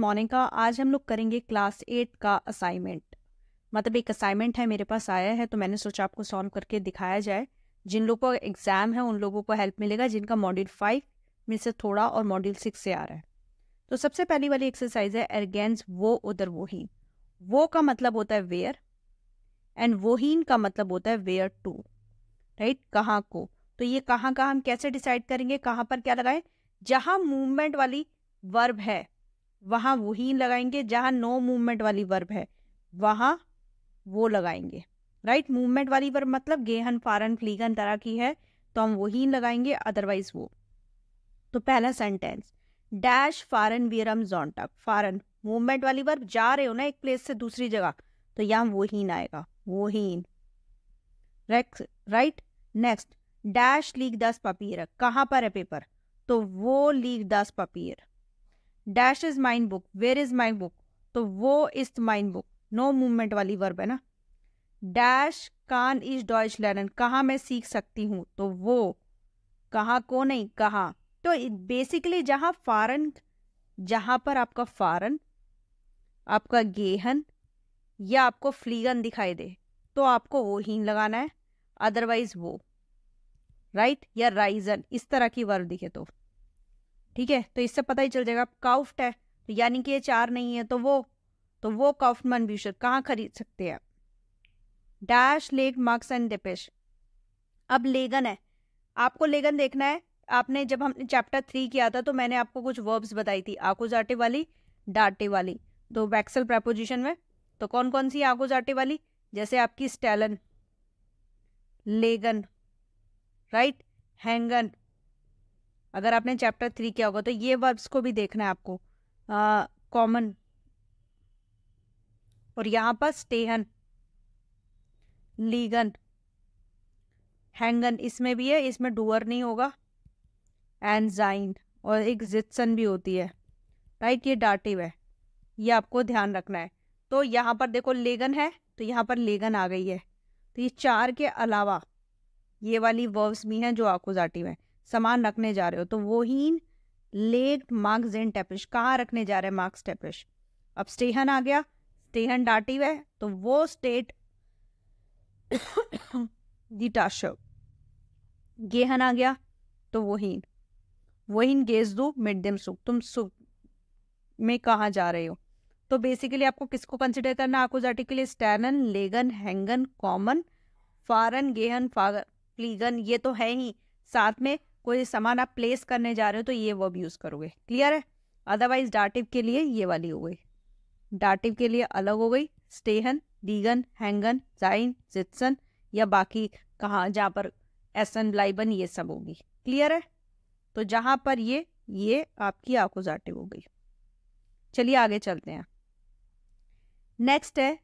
मोनिका आज हम लोग करेंगे क्लास एट का असाइनमेंट मतलब एक असाइनमेंट है मेरे पास आया है तो मैंने सोचा आपको सॉल्व करके दिखाया जाए जिन लोगों का एग्ज़ाम है उन लोगों को हेल्प मिलेगा जिनका मॉड्यूल फाइव में से थोड़ा और मॉड्यूल सिक्स से आ रहा है तो सबसे पहली वाली एक्सरसाइज है एरगेंस वो उधर वो ही वो का मतलब होता है वेयर एंड वो हीन का मतलब होता है वेयर टू राइट कहाँ को तो ये कहाँ का हम कैसे डिसाइड करेंगे कहाँ पर क्या लगाएं जहाँ मूवमेंट वाली वर्ब है वहाँ वही लगाएंगे जहाँ नो मूवमेंट वाली वर्ब है वहाँ वो लगाएंगे राइट मूवमेंट वाली वर्ब मतलब गेहन फारन फ्लीगन तरह की है तो हम वही लगाएंगे अदरवाइज वो तो पहला सेंटेंस डैश फारन वीरम जोनटक फारन मूवमेंट वाली वर्ब जा रहे हो ना एक प्लेस से दूसरी जगह तो यहाँ हीन आएगा वोहीन राइट नेक्स्ट डैश लीग दस पपीर कहाँ पर है पेपर तो वो लीग दस पपीर डैश इज माइंड बुक वेयर इज माई बुक तो वो इज माइंड बुक नो मूवमेंट वाली वर्ब है ना डैश कान इज डॉइच लर्न कहाँ मैं सीख सकती हूँ तो वो कहाँ को नहीं कहाँ तो बेसिकली जहाँ फारन जहाँ पर आपका फारन आपका गेहन या आपको फ्लीगन दिखाई दे तो आपको वो हीन लगाना है अदरवाइज वो राइट या राइजन इस तरह की वर्ब दिखे तो ठीक है तो इससे पता ही चल जाएगा काउफ्ट है तो यानी कि ये चार नहीं है तो वो तो वो काउफ्टमन ब्यूशर कहाँ खरीद सकते हैं डैश लेक मार्क्स एंड डिपेश अब लेगन है आपको लेगन देखना है आपने जब हमने चैप्टर थ्री किया था तो मैंने आपको कुछ वर्ब्स बताई थी आकोजाटे वाली डाटे वाली तो वैक्सल प्रपोजिशन में तो कौन कौन सी जाटे वाली जैसे आपकी स्टेलन लेगन राइट हैंगन अगर आपने चैप्टर थ्री किया होगा तो ये वर्ब्स को भी देखना है आपको कॉमन और यहाँ पर स्टेहन लीगन हैंगन इसमें भी है इसमें डूअर नहीं होगा एंड जाइन और एक जिटसन भी होती है राइट ये डाटिव है ये आपको ध्यान रखना है तो यहाँ पर देखो लेगन है तो यहाँ पर लेगन आ गई है तो ये चार के अलावा ये वाली वर्ब्स भी हैं जो आकुजाटिव हैं सामान रखने जा रहे हो तो वो ही लेट मार्क्स एंड टेपिश कहाँ रखने जा रहे हैं मार्क्स टेपिश अब स्टेहन आ गया स्टेहन डाटी वह तो वो स्टेट दिटाशव गेहन आ गया तो वो हीन वो हीन गेस दू मिड दिम सुख तुम सुख में कहाँ जा रहे हो तो बेसिकली आपको किसको कंसिडर करना आपको आर्टिकल स्टैनन लेगन हैंगन कॉमन फारन गेहन फागन प्लीगन ये तो है ही साथ में कोई सामान आप प्लेस करने जा रहे हो तो ये वर्ब यूज़ करोगे क्लियर है अदरवाइज डाटिव के लिए ये वाली हो गई डाटिव के लिए अलग हो गई स्टेहन डीगन हैंगन जाइन जिटसन या बाकी कहाँ जहाँ पर एसन लाइबन ये सब होगी क्लियर है तो जहाँ पर ये ये आपकी आकोजाटिव हो गई चलिए आगे चलते हैं नेक्स्ट है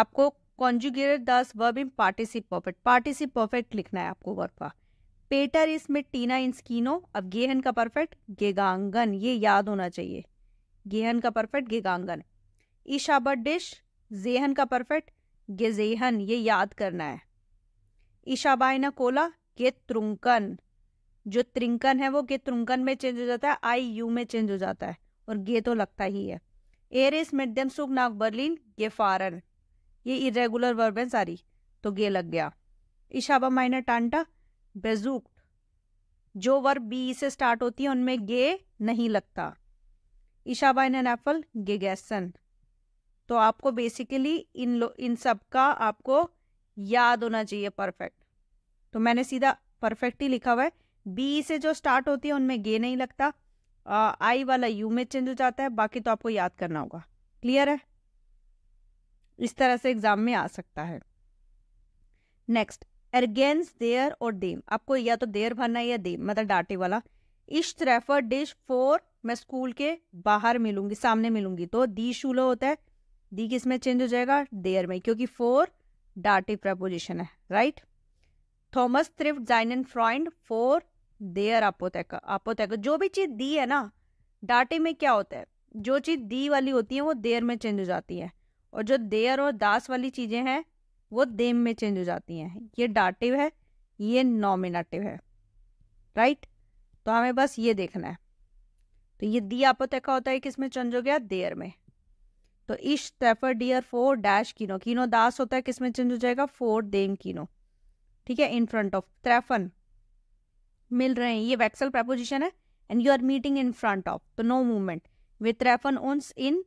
आपको कॉन्जुगेट दस वर्ब इन पार्टिसिप परफेक्ट पार्टिसिप परफेक्ट लिखना है आपको वर्ब का पेटर इसमें टीना इन स्कीनो अब गेहन का परफेक्ट गेगांगन ये याद होना चाहिए गेहन का परफेक्ट गेगांगन ईशा बट डिश जेहन का परफेक्ट गेजेहन ये याद करना है ईशा ईशाबाइना कोला गे त्रुंकन जो त्रिंकन है वो गे त्रुंकन में चेंज हो जाता है आई यू में चेंज हो जाता है और गे तो लगता ही है एरिस मिडम सुख नाग बर्लिन गे फारन ये इरेगुलर वर्ब है सारी तो गे लग गया इशाबा माइनर टांटा बेजूक जो वर्ब बी से स्टार्ट होती है उनमें गे नहीं लगता इशाबा इन एन एप्पल गे गैसन तो आपको बेसिकली इन लो इन सब का आपको याद होना चाहिए परफेक्ट तो मैंने सीधा परफेक्ट ही लिखा हुआ है बी से जो स्टार्ट होती है उनमें गे नहीं लगता आई वाला यू में चेंज हो जाता है बाकी तो आपको याद करना होगा क्लियर है इस तरह से एग्जाम में आ सकता है नेक्स्ट एरगेंस देयर और देम आपको या तो देयर भरना है या देम मतलब डांटे वाला इश्त रेफर डिश फोर मैं स्कूल के बाहर मिलूंगी सामने मिलूंगी तो दी शूलो होता है दी किस में चेंज हो जाएगा देयर में क्योंकि फोर डाटे प्रपोजिशन है राइट थॉमस थ्रिफ्ट जाइन एंड फ्रॉइंड फोर देयर अपोतैक अपोतैक जो भी चीज़ दी है ना डाटे में क्या होता है जो चीज़ दी वाली होती है वो देयर में चेंज हो जाती है और जो देयर और दास वाली चीज़ें हैं वो देम में चेंज हो जाती हैं ये डाटिव है ये नॉमिनाटिव है राइट तो हमें बस ये देखना है तो ये दी का तो होता है किसमें चेंज हो गया देयर में तो इश तेफर डियर फोर डैश कीनो कीनो दास होता है किसमें चेंज हो जाएगा फोर देम कीनो ठीक है इन फ्रंट ऑफ त्रेफन मिल रहे हैं ये वैक्सल प्रपोजिशन है and you are meeting in front of तो नो मूवमेंट विथ रेफन ओन्स इन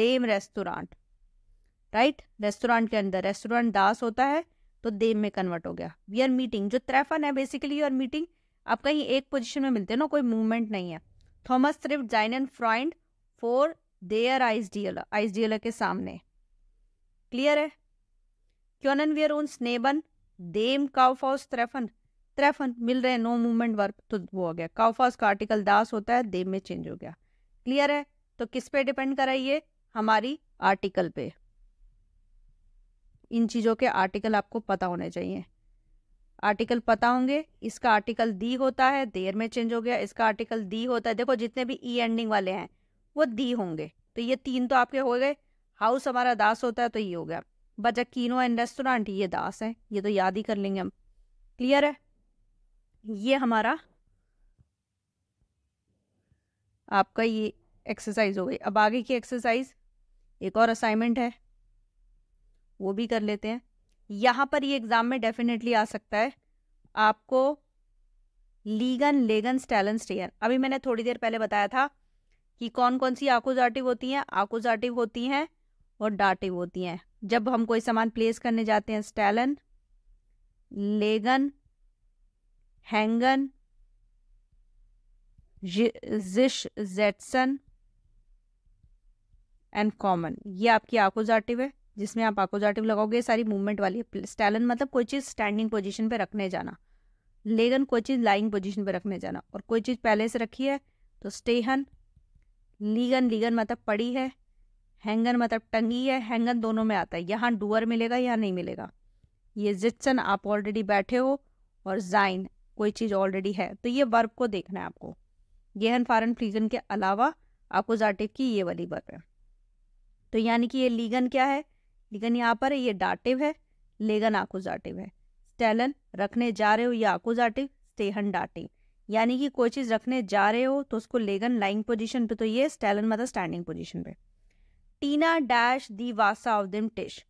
देम रेस्टोरेंट राइट रेस्टोरेंट के अंदर रेस्टोरेंट दास होता है तो देव में कन्वर्ट हो गया वी आर मीटिंग जो त्रैफन है बेसिकली यू आर मीटिंग आप कहीं एक पोजिशन में मिलते हैं ना कोई मूवमेंट नहीं है थॉमस थ्रिफ जाइन एंड फ्राइंड फोर देयर आइस डीएल आइस डीएल के सामने क्लियर है क्यों वी आर ओन स्नेबन देम काउफॉस त्रैफन त्रैफन मिल रहे हैं नो मूवमेंट वर्क तो वो हो गया काउफॉस का आर्टिकल दास होता है देम में चेंज हो गया क्लियर है तो किस पे डिपेंड कराइए हमारी आर्टिकल पे इन चीज़ों के आर्टिकल आपको पता होने चाहिए आर्टिकल पता होंगे इसका आर्टिकल दी होता है देर में चेंज हो गया इसका आर्टिकल दी होता है देखो जितने भी ई एंडिंग वाले हैं वो दी होंगे तो ये तीन तो आपके हो गए हाउस हमारा दास होता है तो ये हो गया बचा कीनो एंड रेस्टोरेंट ये दास है ये तो याद ही कर लेंगे हम क्लियर है ये हमारा आपका ये एक्सरसाइज हो गई अब आगे की एक्सरसाइज एक और असाइनमेंट है वो भी कर लेते हैं यहाँ पर ये एग्ज़ाम में डेफिनेटली आ सकता है आपको लीगन लेगन स्टैलन स्टेयर अभी मैंने थोड़ी देर पहले बताया था कि कौन कौन सी आकोजाटिव होती हैं आकोजाटिव होती हैं और डाटिव होती हैं जब हम कोई सामान प्लेस करने जाते हैं स्टैलन लेगन हैंगन जिश जेटसन एंड कॉमन ये आपकी आकोजाटिव है जिसमें आप आकोजाटिव लगाओगे सारी मूवमेंट वाली स्टैलन मतलब कोई चीज़ स्टैंडिंग पोजिशन पर रखने जाना लेगन कोई चीज़ लाइंग पोजिशन पर रखने जाना और कोई चीज़ पहले से रखी है तो स्टेहन लीगन लीगन मतलब पड़ी है हैंगन मतलब टंगी है हैंगन दोनों में आता है यहाँ डूअर मिलेगा या नहीं मिलेगा ये जिटसन आप ऑलरेडी बैठे हो और जाइन कोई चीज़ ऑलरेडी है तो ये वर्ब को देखना है आपको गेहन फारन फ्लीगन के अलावा जाटिव की ये वाली वर्ब है तो यानी कि ये लीगन क्या है लेकिन यहाँ पर ये डाटिव है लेगन आकुजाटिव है स्टेलन रखने जा रहे हो ये आकुजाटिव स्टेहन डाटिव यानी कि कोई चीज़ रखने जा रहे हो तो उसको लेगन लाइंग पोजिशन पे तो ये स्टेलन मतलब स्टैंडिंग पोजिशन पे टीना डैश दी वासा ऑफ दिम टिश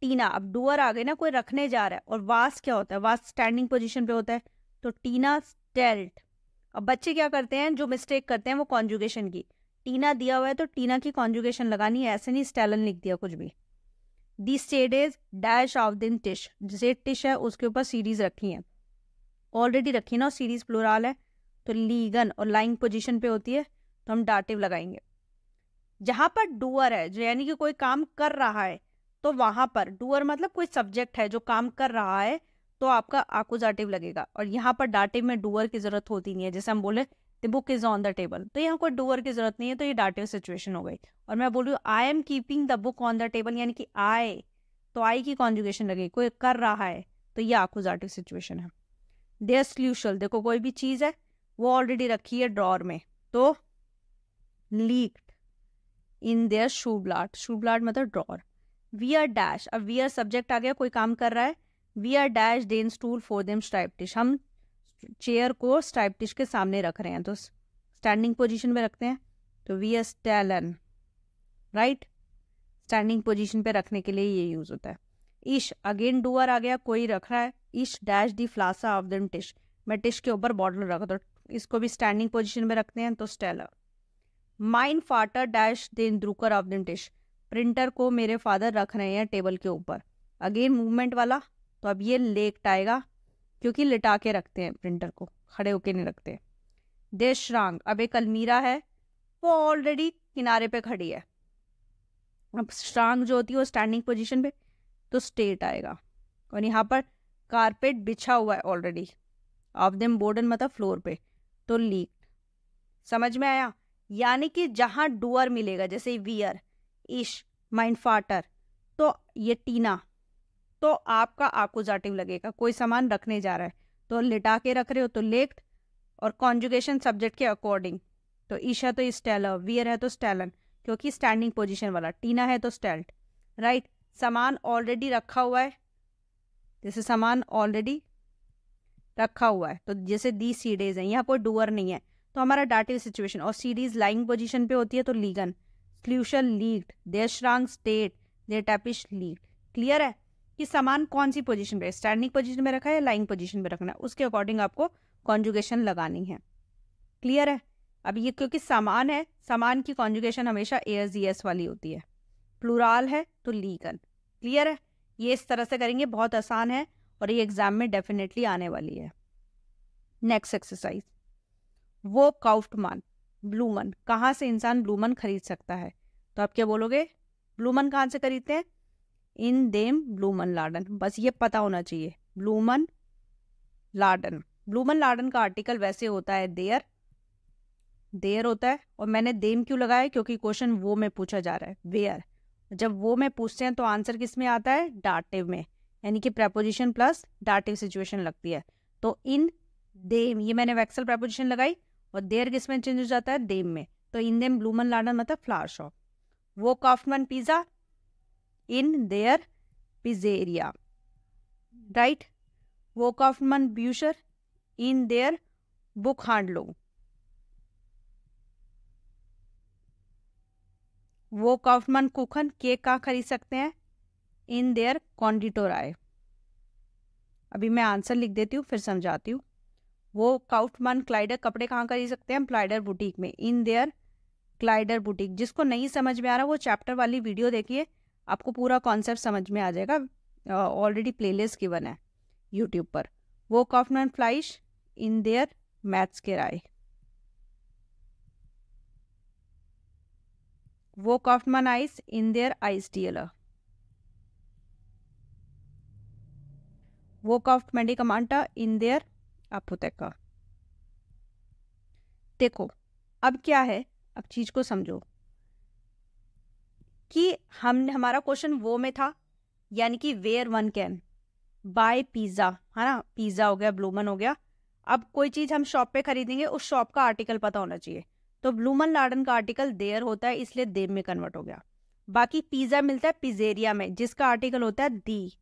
टीना अब डुअर आ गए ना कोई रखने जा रहा है और वास क्या होता है वास स्टैंडिंग पोजिशन पे होता है तो टीना स्टेल्ट अब बच्चे क्या करते हैं जो मिस्टेक करते हैं वो कॉन्जुगेशन की टीना दिया हुआ है तो टीना की कॉन्जुगेशन लगानी है ऐसे नहीं स्टेलन लिख दिया कुछ भी दी स्टेडेज डैश ऑफ दिन टिश जैसे टिश है उसके ऊपर सीरीज रखी है ऑलरेडी रखी ना सीरीज प्लोराल है तो लीगन और लाइंग पोजिशन पे होती है तो हम डाटिव लगाएंगे जहां पर डूअर है जो यानी कि कोई काम कर रहा है तो वहां पर डूअर मतलब कोई सब्जेक्ट है जो काम कर रहा है तो आपका आकुजाटिव लगेगा और यहाँ पर डाटिव में डूअर की जरूरत होती नहीं है जैसे हम बोले the book is on the table तो यहाँ कोई डूअर की जरूरत नहीं है तो ये डाटिव सिचुएशन हो गई और मैं बोलूँ I am keeping the book on the table यानी कि आई तो आई की कॉन्जुगेशन लगे कोई कर रहा है तो ये आकुजाटिव सिचुएशन है देयर स्ल्यूशल देखो कोई भी चीज़ है वो ऑलरेडी रखी है ड्रॉर में तो लीक्ड इन देयर शू ब्लाट शू ब्लाट मतलब ड्रॉर वी आर डैश अब वी आर सब्जेक्ट आ गया कोई काम कर रहा है वी आर डैश देन स्टूल फॉर देम स्ट्राइप हम चेयर को स्टाइप डिश के सामने रख रहे हैं तो स्टैंडिंग पोजीशन पे रखते हैं तो वी एस टैलन राइट स्टैंडिंग पोजीशन पे रखने के लिए ये यूज़ होता है ईश अगेन डूअर आ गया कोई रख रहा है ईश डैश दी फ्लासा ऑफ दिन टिश मैं टिश के ऊपर बॉटल रख दो तो इसको भी स्टैंडिंग पोजिशन में रखते हैं तो स्टेलर माइन फाटर डैश दिन द्रुकर ऑफ दिन टिश प्रिंटर को मेरे फादर रख रहे हैं टेबल के ऊपर अगेन मूवमेंट वाला तो अब ये लेक्ट आएगा क्योंकि लिटा के रखते हैं प्रिंटर को खड़े होके नहीं रखते देशरांग अब एक अलमीरा है वो ऑलरेडी किनारे पे खड़ी है अब श्रांग जो होती है वो स्टैंडिंग पोजीशन पे तो स्टेट आएगा और यहाँ पर कारपेट बिछा हुआ है ऑलरेडी ऑफ देम बोर्डन मतलब फ्लोर पे तो लीक समझ में आया यानी कि जहाँ डुअर मिलेगा जैसे वियर इश माइंड फाटर तो ये टीना तो आपका जाटिव लगेगा कोई सामान रखने जा रहा है तो लिटा के रख रहे हो तो लेक्ट और कॉन्जुगेशन सब्जेक्ट के अकॉर्डिंग तो ईशा तो स्टेलर वियर है तो स्टेलन क्योंकि स्टैंडिंग पोजिशन वाला टीना है तो स्टेल्ट राइट सामान ऑलरेडी रखा हुआ है जैसे सामान ऑलरेडी रखा हुआ है तो जैसे दी सीडेज है यहाँ कोई डूअर नहीं है तो हमारा डाटिव सिचुएशन और सीडीज लाइंग पोजिशन पे होती है तो लीगन सोल्यूशन लीग देयर श्रांग स्टेट देर टैपिश लीग क्लियर है कि सामान कौन सी पोजीशन पे स्टैंडिंग पोजीशन में रखा है या लाइंग पोजीशन में रखना है उसके अकॉर्डिंग आपको कॉन्जुगेशन लगानी है क्लियर है अब ये क्योंकि सामान है सामान की कॉन्जुगेशन हमेशा एस जी एस वाली होती है प्लूराल है तो लीगन क्लियर है ये इस तरह से करेंगे बहुत आसान है और ये एग्जाम में डेफिनेटली आने वाली है नेक्स्ट एक्सरसाइज वो काउफ्टमान ब्लूमन कहाँ से इंसान ब्लूमन खरीद सकता है तो आप क्या बोलोगे ब्लूमन कहाँ से खरीदते हैं इन देम ब्लूमन लाडन बस ये पता होना चाहिए ब्लूमन लाडन ब्लूमन लाडन का आर्टिकल वैसे होता है देयर देयर होता है और मैंने देम क्यों लगाया क्योंकि क्वेश्चन वो में पूछा जा रहा है वेयर जब वो में पूछते हैं तो आंसर किस में आता है डाटिव में यानी कि प्रेपोजिशन प्लस डाटिव सिचुएशन लगती है तो इन देम ये मैंने वैक्सल प्रेपोजिशन लगाई और देयर किस में चेंज हो जाता है देम में तो इन देम ब्लूमन लाडन मतलब फ्लावर शॉप वो काफ्टमन पिज़्ज़ा in their pizzeria. Right? Wo Kaufmann Bücher in their Buchhandlung. वो कॉफमन कुखन केक कहाँ खरीद सकते हैं इन देयर कॉन्डिटोराय अभी मैं आंसर लिख देती हूँ फिर समझाती हूँ वो काउटमन क्लाइडर कपड़े कहाँ खरीद सकते हैं क्लाइडर बुटीक में इन देयर क्लाइडर बुटीक जिसको नहीं समझ में आ रहा वो चैप्टर वाली वीडियो देखिए आपको पूरा कॉन्सेप्ट समझ में आ जाएगा ऑलरेडी प्लेलिस्ट गिवन है यूट्यूब पर वो कॉफमैन फ्लाइश इन देयर मैथ्स के राय वो मन आइस इन देयर आइस डीएल वो कॉफ्ट कमांटा इन देयर अपोथेका देखो अब क्या है अब चीज को समझो कि हम हमारा क्वेश्चन वो में था यानी कि where one can buy pizza है ना पिज़्ज़ा हो गया ब्लूमन हो गया अब कोई चीज़ हम शॉप पे खरीदेंगे उस शॉप का आर्टिकल पता होना चाहिए तो ब्लूमन लार्डन का आर्टिकल देयर होता है इसलिए देव में कन्वर्ट हो गया बाकी पिज़्ज़ा मिलता है पिजेरिया में जिसका आर्टिकल होता है दी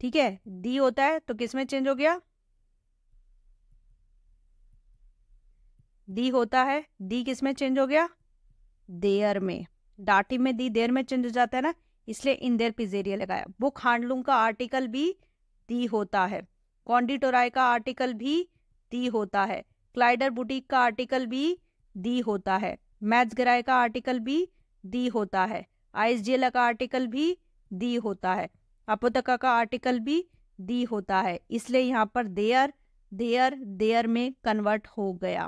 ठीक है दी होता है तो किसमें चेंज हो गया दी होता है दी किसमें चेंज हो गया देयर में डाटी में दी देर में चेंज हो जाता है ना इसलिए इन देर पिजेरिया लगाया बुक हांडलूम का आर्टिकल भी दी होता है कॉन्डिटोराय का आर्टिकल भी दी होता है क्लाइडर बुटीक का आर्टिकल भी दी होता है मैथ ग्राय का आर्टिकल भी दी होता है आइसजेला का आर्टिकल भी दी होता है अपोतका का आर्टिकल भी दी होता है इसलिए यहाँ पर देयर देयर देयर में कन्वर्ट हो गया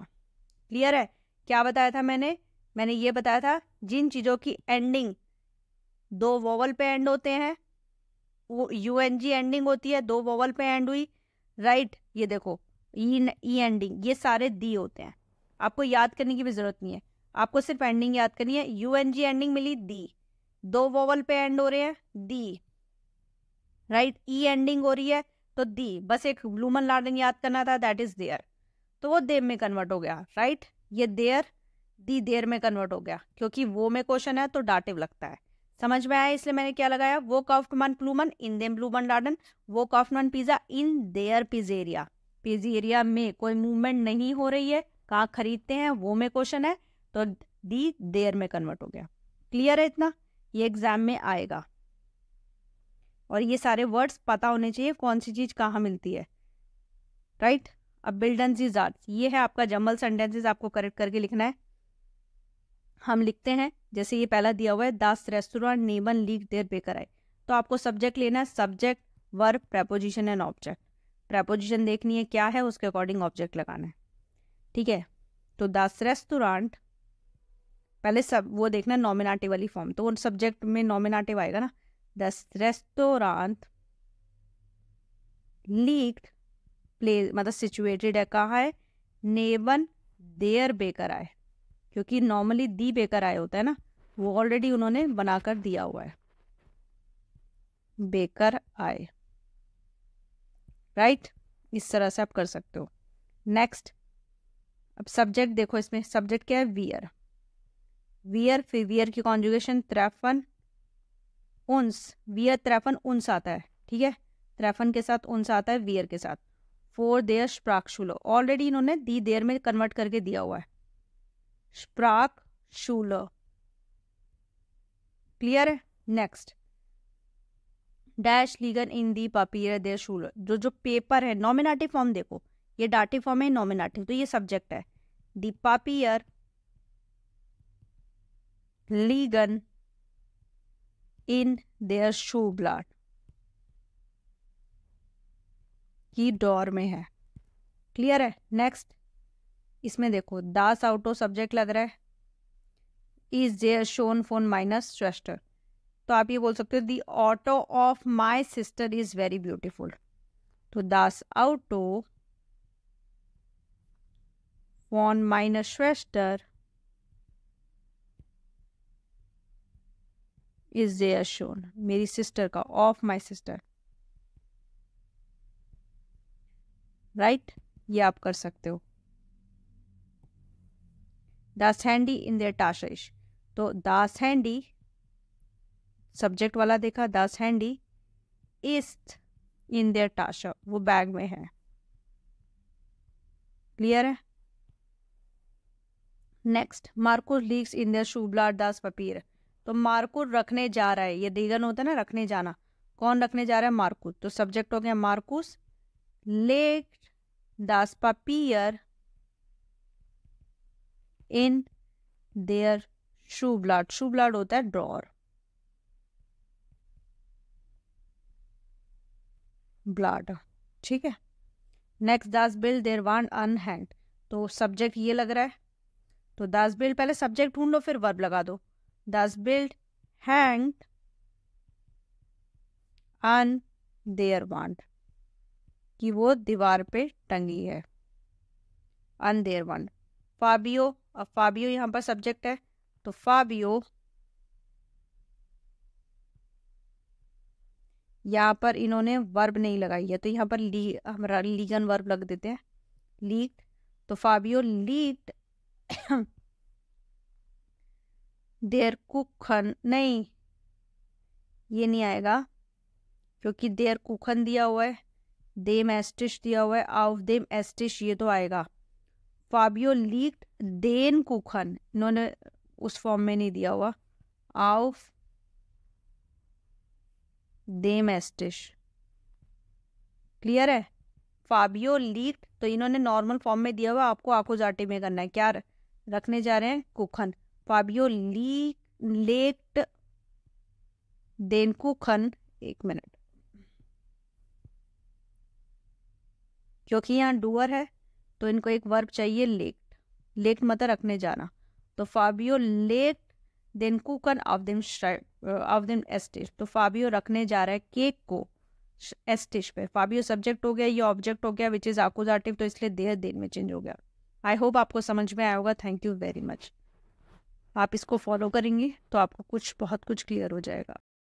क्लियर है क्या बताया था मैंने मैंने ये बताया था जिन चीज़ों की एंडिंग दो वोवल पे एंड होते हैं वो यू एन जी एंडिंग होती है दो वोवल पे एंड हुई राइट ये देखो ई ई एंडिंग ये सारे दी होते हैं आपको याद करने की भी ज़रूरत नहीं है आपको सिर्फ एंडिंग याद करनी है यू एन जी एंडिंग मिली दी दो वोवल पे एंड हो रहे हैं दी राइट ई एंडिंग हो रही है तो दी बस एक लूमन लार्डन याद करना था दैट इज़ देयर तो वो देव में कन्वर्ट हो गया राइट ये देयर दी देर में कन्वर्ट हो गया क्योंकि वो में क्वेश्चन है तो डाटिव लगता है समझ में आया इसलिए मैंने क्या लगाया वो मन प्लूमन इन देम प्लूमन डार्डन वो मन पिज्जा इन देयर पिजेरिया पिजेरिया में कोई मूवमेंट नहीं हो रही है कहाँ खरीदते हैं वो में क्वेश्चन है तो दी देर में कन्वर्ट हो गया क्लियर है इतना ये एग्जाम में आएगा और ये सारे वर्ड्स पता होने चाहिए कौन सी चीज कहाँ मिलती है राइट अब बिल्डन जी ये है आपका जम्बल सेंटेंसेस आपको करेक्ट करके लिखना है हम लिखते हैं जैसे ये पहला दिया हुआ है दास रेस्टोरेंट नेमन लीक देर बेकर तो आपको सब्जेक्ट लेना है subject verb preposition and object preposition देखनी है क्या है उसके अकॉर्डिंग ऑब्जेक्ट लगाना है ठीक है तो दास रेस्टोरेंट पहले सब वो देखना नॉमिनाटे वाली फॉर्म तो वो सब्जेक्ट में नॉमिनाटिव आएगा ना दस रेस्टोरेंट लीक प्ले मतलब सिचुएटेड है कहाँ है नेबन देयर बेकर आए क्योंकि नॉर्मली दी बेकर आए होता है ना वो ऑलरेडी उन्होंने बनाकर दिया हुआ है बेकर आए राइट इस तरह से आप कर सकते हो नेक्स्ट अब सब्जेक्ट देखो इसमें सब्जेक्ट क्या है वियर वियर फिर वियर की कॉन्जुगेशन त्रैफन उन्स वियर त्रैफन उन्स आता है ठीक है त्रैफन के साथ उन्स आता है वियर के साथ फोर देयर प्राक्षुलो ऑलरेडी इन्होंने दी देयर में कन्वर्ट करके दिया हुआ है Sprach शूल क्लियर है नेक्स्ट डैश लीगन इन दी पपीर देर शूल जो जो पेपर है नॉमिनाटिव फॉर्म देखो ये डाटिव फॉर्म है नॉमिनाटिव तो ये सब्जेक्ट है दी पपीयर लीगन इन देयर शू ब्लाड की डोर में है क्लियर है नेक्स्ट इसमें देखो दास आउटो सब्जेक्ट लग रहा है इज देयर शोन फोन माइनस स्वेस्टर तो आप ये बोल सकते हो the auto of my sister is very beautiful तो दास आउटो फोन माइनस श्वेस्टर इज जे अशोन मेरी सिस्टर का ऑफ माई सिस्टर राइट ये आप कर सकते हो दास हैंडी इन देर टाशिश तो दास हैंडी सब्जेक्ट वाला देखा दास हैंडी इस्ट इन देर टाश वो बैग में है क्लियर है नेक्स्ट मार्को लीक्स इन देर शूबलार दास पपीर तो मार्को रखने जा रहा है ये दीगन होता है ना रखने जाना कौन रखने जा रहा है मार्कुस तो सब्जेक्ट हो गया मार्कुस लेक दास पपीयर इन देयर शू ब्लड शू ब्लड होता है ड्रॉर ब्लड ठीक है नेक्स्ट दस बिल देर वन अनहैंड तो सब्जेक्ट ये लग रहा है तो दस बिल्ड पहले सब्जेक्ट ढूंढ लो फिर वर्ब लगा दो दस बिल्ड हैंड अन देयर वांड कि वो दीवार पे टंगी है अन देयर वांड फाबियो और फाबियो यहाँ पर सब्जेक्ट है तो फाबियो यहाँ पर इन्होंने वर्ब नहीं लगाई है तो यहाँ पर ली हमारा लीगन वर्ब लग देते हैं लीक तो फाबियो लीट देर कुखन नहीं ये नहीं आएगा क्योंकि देर कुखन दिया हुआ है देम एस्टिश दिया हुआ है आउ देम एस्टिश ये तो आएगा फाबियो लीक्ड देन कुखन इन्होंने उस फॉर्म में नहीं दिया हुआ आउफ dem क्लियर है फाबियो लीक तो इन्होंने नॉर्मल फॉर्म में दिया हुआ आपको आंखों जाटे में करना है क्या रखने जा रहे हैं कुखन फाबियो लीक लेट देन कुखन एक मिनट क्योंकि यहाँ डूअर है तो इनको एक वर्ब चाहिए लेक लेट मत रखने जाना तो फाबियो लेट देन कुकन ऑफ देम ऑफ देम एस्टिश तो फाबियो रखने जा रहा है केक को एस्टिश पे फाबियो सब्जेक्ट हो गया ये ऑब्जेक्ट हो गया विच इज आकुजाटिव तो इसलिए देर दिन में चेंज हो गया आई होप आपको समझ में आया होगा थैंक यू वेरी मच आप इसको फॉलो करेंगे तो आपको कुछ बहुत कुछ क्लियर हो जाएगा